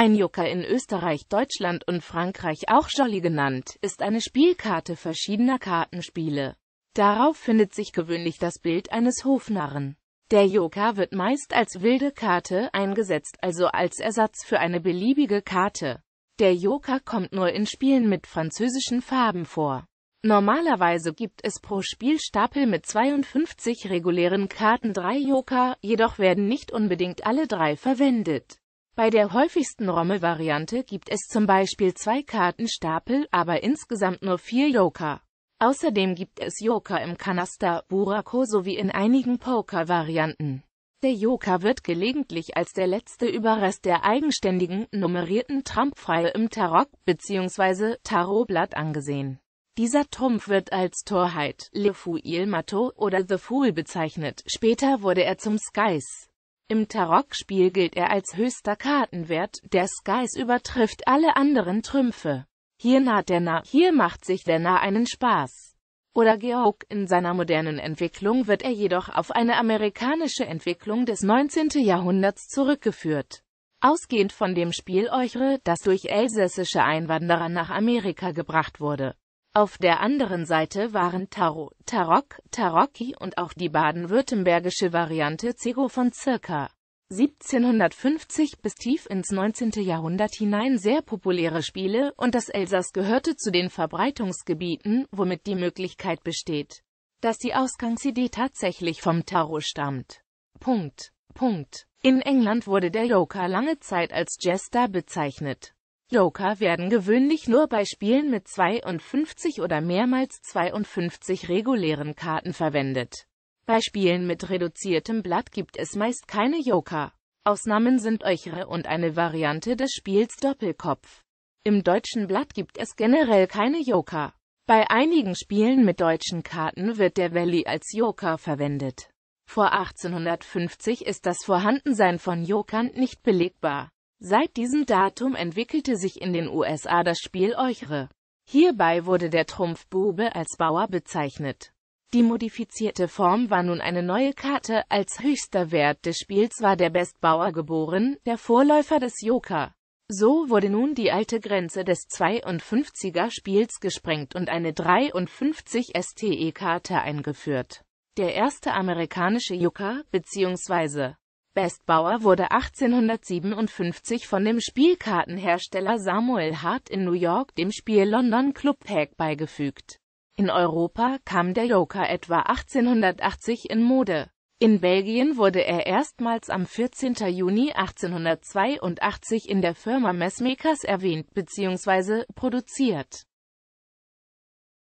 Ein Joker in Österreich, Deutschland und Frankreich auch Jolly genannt, ist eine Spielkarte verschiedener Kartenspiele. Darauf findet sich gewöhnlich das Bild eines Hofnarren. Der Joker wird meist als wilde Karte eingesetzt, also als Ersatz für eine beliebige Karte. Der Joker kommt nur in Spielen mit französischen Farben vor. Normalerweise gibt es pro Spielstapel mit 52 regulären Karten drei Joker, jedoch werden nicht unbedingt alle drei verwendet. Bei der häufigsten Rommel-Variante gibt es zum Beispiel zwei Kartenstapel, aber insgesamt nur vier Joker. Außerdem gibt es Joker im Kanaster, Burako sowie in einigen Poker-Varianten. Der Joker wird gelegentlich als der letzte Überrest der eigenständigen, nummerierten Trumpfreihe im Tarot bzw. Tarotblatt angesehen. Dieser Trumpf wird als Torheit, Le Fou Il Mato oder The Fool bezeichnet, später wurde er zum Skies. Im Tarok-Spiel gilt er als höchster Kartenwert, der Skies übertrifft alle anderen Trümpfe. Hier naht der Narr, hier macht sich der Narr einen Spaß. Oder Georg, in seiner modernen Entwicklung wird er jedoch auf eine amerikanische Entwicklung des 19. Jahrhunderts zurückgeführt. Ausgehend von dem Spiel Euchre, das durch elsässische Einwanderer nach Amerika gebracht wurde auf der anderen Seite waren Taro, Tarok, Tarocki und auch die baden-württembergische Variante Zego von circa 1750 bis tief ins 19. Jahrhundert hinein sehr populäre Spiele und das Elsass gehörte zu den Verbreitungsgebieten, womit die Möglichkeit besteht, dass die Ausgangsidee tatsächlich vom Tarot stammt. Punkt. Punkt. In England wurde der Joker lange Zeit als Jester bezeichnet. Joker werden gewöhnlich nur bei Spielen mit 52 oder mehrmals 52 regulären Karten verwendet. Bei Spielen mit reduziertem Blatt gibt es meist keine Joker. Ausnahmen sind Euchre und eine Variante des Spiels Doppelkopf. Im deutschen Blatt gibt es generell keine Joker. Bei einigen Spielen mit deutschen Karten wird der Valley als Joker verwendet. Vor 1850 ist das Vorhandensein von Jokern nicht belegbar. Seit diesem Datum entwickelte sich in den USA das Spiel Euchre. Hierbei wurde der Trumpfbube als Bauer bezeichnet. Die modifizierte Form war nun eine neue Karte, als höchster Wert des Spiels war der Bestbauer geboren, der Vorläufer des Joker. So wurde nun die alte Grenze des 52er-Spiels gesprengt und eine 53 STE-Karte eingeführt. Der erste amerikanische Joker, bzw. Bestbauer wurde 1857 von dem Spielkartenhersteller Samuel Hart in New York dem Spiel London Club Pack beigefügt. In Europa kam der Joker etwa 1880 in Mode. In Belgien wurde er erstmals am 14. Juni 1882 in der Firma Messmakers erwähnt bzw. produziert